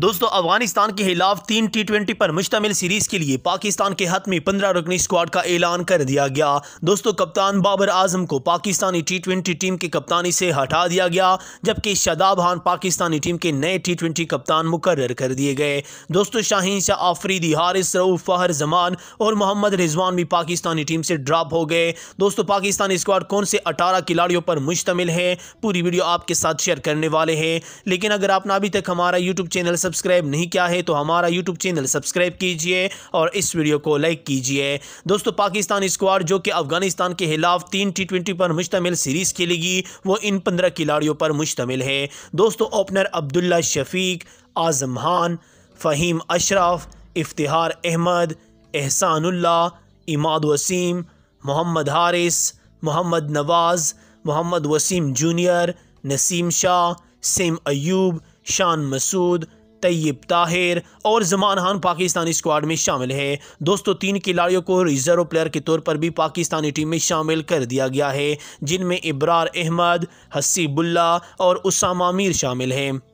दोस्तों अफगानिस्तान के खिलाफ तीन टी ट्वेंटी पर मुश्तमिल सीरीज के लिए पाकिस्तान के हथ में पंद्रह रुकनी स्क्वाड का ऐलान कर दिया गया दोस्तों कप्तान बाबर आजम को पाकिस्तानी टी ट्वेंटी टीम की कप्तानी से हटा दिया गया जबकि शदाब खान पाकिस्तानी टीम के नए टी ट्वेंटी कप्तान मुकर्र कर दिए गए दोस्तों शाहीन शाह आफरीदी हारिस रऊफ फहर जमान और मोहम्मद रिजवान भी पाकिस्तानी टीम से ड्राप हो गए दोस्तों पाकिस्तानी स्क्वाड कौन से अठारह खिलाड़ियों पर मुश्तमिल है पूरी वीडियो आपके साथ शेयर करने वाले हैं लेकिन अगर आपने अभी तक हमारा यूट्यूब चैनल सब्सक्राइब नहीं किया है तो हमारा यूट्यूब चैनल सब्सक्राइब कीजिए और इस वीडियो को लाइक कीजिए दोस्तों पाकिस्तान स्क्वाड जो कि अफगानिस्तान के खिलाफ तीन टी पर मुश्तमिल सीरीज़ खेलेगी वो इन पंद्रह खिलाड़ियों पर मुश्तमिल है दोस्तों ओपनर अब्दुल्ला शफीक आजम खान फ़हीम अशरफ इफ्तार अहमद एहसानुल्ला इमाद वसीम मोहम्मद हारिस मोहम्मद नवाज़ मोहम्मद वसीम जूनियर नसीम शाह सेम अयूब शान मसूद तैयब ताहिर और जमान खान पाकिस्तानी स्क्वाड में शामिल है दोस्तों तीन खिलाड़ियों को रिजर्व प्लेयर के तौर पर भी पाकिस्तानी टीम में शामिल कर दिया गया है जिनमें इब्रार अहमद हसीबुल्ला और उसामा मीर शामिल हैं